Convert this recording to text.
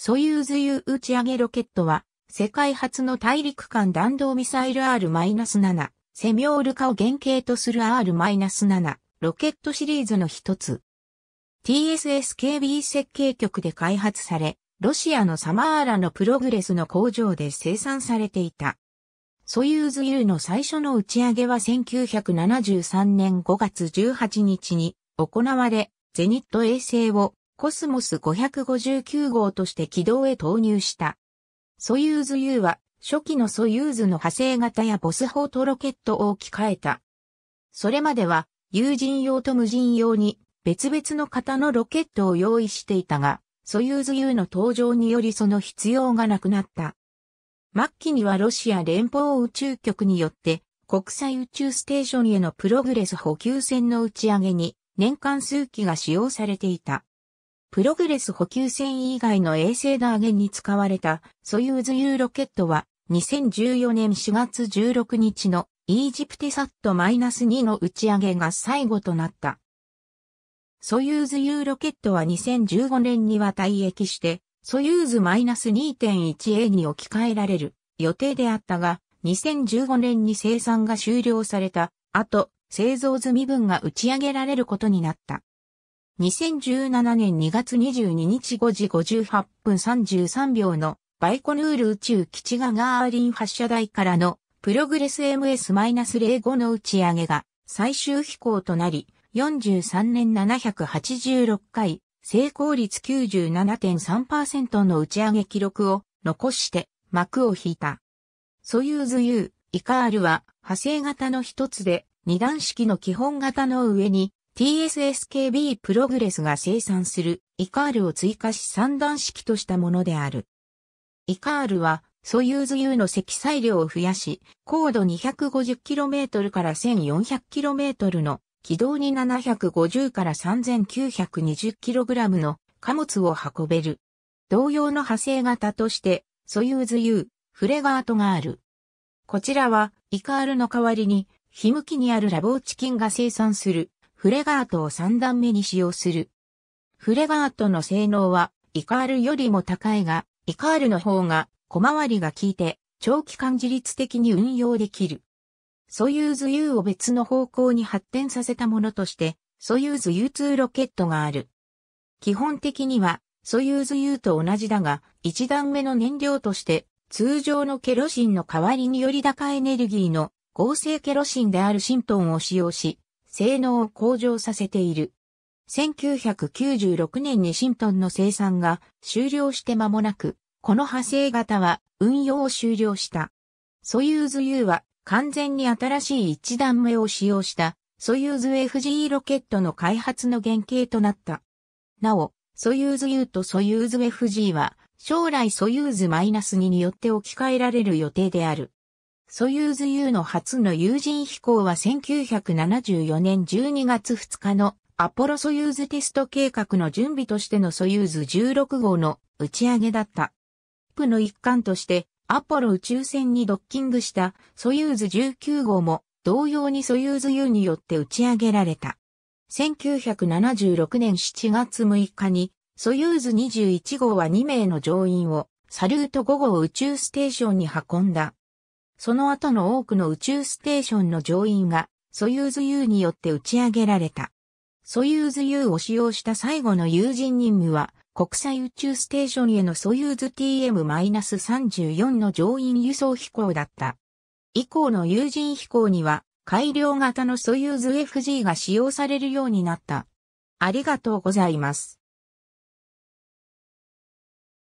ソユーズ U 打ち上げロケットは、世界初の大陸間弾道ミサイル R-7、セミオール化を原型とする R-7、ロケットシリーズの一つ。TSSKB 設計局で開発され、ロシアのサマーラのプログレスの工場で生産されていた。ソユーズ U の最初の打ち上げは1973年5月18日に行われ、ゼニット衛星をコスモス559号として軌道へ投入した。ソユーズ U は初期のソユーズの派生型やボスホートロケットを置き換えた。それまでは有人用と無人用に別々の型のロケットを用意していたが、ソユーズ U の登場によりその必要がなくなった。末期にはロシア連邦宇宙局によって国際宇宙ステーションへのプログレス補給船の打ち上げに年間数機が使用されていた。プログレス補給船以外の衛星ダーゲンに使われたソユーズ U ロケットは2014年4月16日のイージプティサット -2 の打ち上げが最後となった。ソユーズ U ロケットは2015年には退役して、ソユーズ -2.1A に置き換えられる予定であったが、2015年に生産が終了された後、製造済み分が打ち上げられることになった。2017年2月22日5時58分33秒のバイコヌール宇宙基地ガガーリン発射台からのプログレス MS-05 の打ち上げが最終飛行となり43年786回成功率97.3%の打ち上げ記録を残して幕を引いた。ソユーズ U、イカールは派生型の一つで二段式の基本型の上に TSSKB プログレスが生産するイカールを追加し三段式としたものである。イカールは、ソユーズ U の積載量を増やし、高度 250km から 1400km の軌道に750から 3920kg の貨物を運べる。同様の派生型として、ソユーズ U、フレガートがある。こちらは、イカールの代わりに、ヒムキにあるラボーチキンが生産するフレガートを3段目に使用する。フレガートの性能はイカールよりも高いが、イカールの方が小回りが効いて長期間自律的に運用できる。ソユーズ U を別の方向に発展させたものとして、ソユーズ U2 ロケットがある。基本的には、ソユーズ U と同じだが、一段目の燃料として、通常のケロシンの代わりにより高エネルギーの合成ケロシンであるシントンを使用し、性能を向上させている。1996年にシントンの生産が終了して間もなく、この派生型は運用を終了した。ソユーズ U は完全に新しい一段目を使用したソユーズ FG ロケットの開発の原型となった。なお、ソユーズ U とソユーズ FG は将来ソユーズ -2 によって置き換えられる予定である。ソユーズ U の初の有人飛行は1974年12月2日のアポロソユーズテスト計画の準備としてのソユーズ16号の打ち上げだった。プの一環としてアポロ宇宙船にドッキングしたソユーズ19号も同様にソユーズ U によって打ち上げられた。1976年7月6日にソユーズ21号は2名の乗員をサルート5号宇宙ステーションに運んだ。その後の多くの宇宙ステーションの乗員が、ソユーズ U によって打ち上げられた。ソユーズ U を使用した最後の有人任務は、国際宇宙ステーションへのソユーズ TM-34 の乗員輸送飛行だった。以降の有人飛行には、改良型のソユーズ FG が使用されるようになった。ありがとうございます。